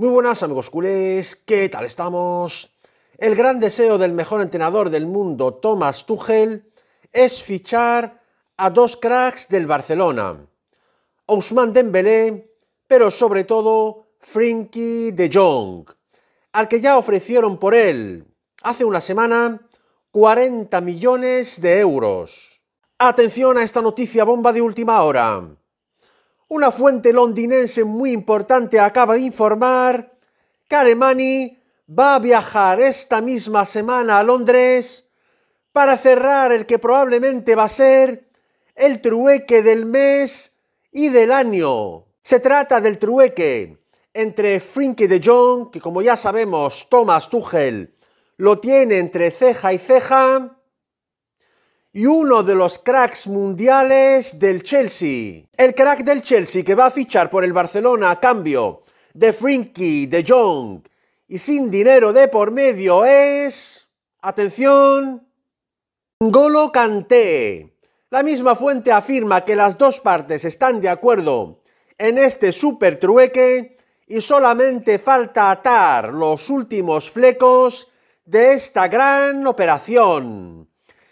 Muy buenas amigos culés, ¿qué tal estamos? El gran deseo del mejor entrenador del mundo, Thomas Tuchel, es fichar a dos cracks del Barcelona, Ousmane Dembélé, pero sobre todo Frenkie de Jong, al que ya ofrecieron por él, hace una semana, 40 millones de euros. Atención a esta noticia bomba de última hora. Una fuente londinense muy importante acaba de informar que Alemani va a viajar esta misma semana a Londres para cerrar el que probablemente va a ser el trueque del mes y del año. Se trata del trueque entre Frankie de Jong, que como ya sabemos Thomas Tuchel lo tiene entre ceja y ceja, y uno de los cracks mundiales del Chelsea. El crack del Chelsea que va a fichar por el Barcelona a cambio de Frinky, de Jong y sin dinero de por medio es... Atención. Golo Kanté. La misma fuente afirma que las dos partes están de acuerdo en este super trueque y solamente falta atar los últimos flecos de esta gran operación.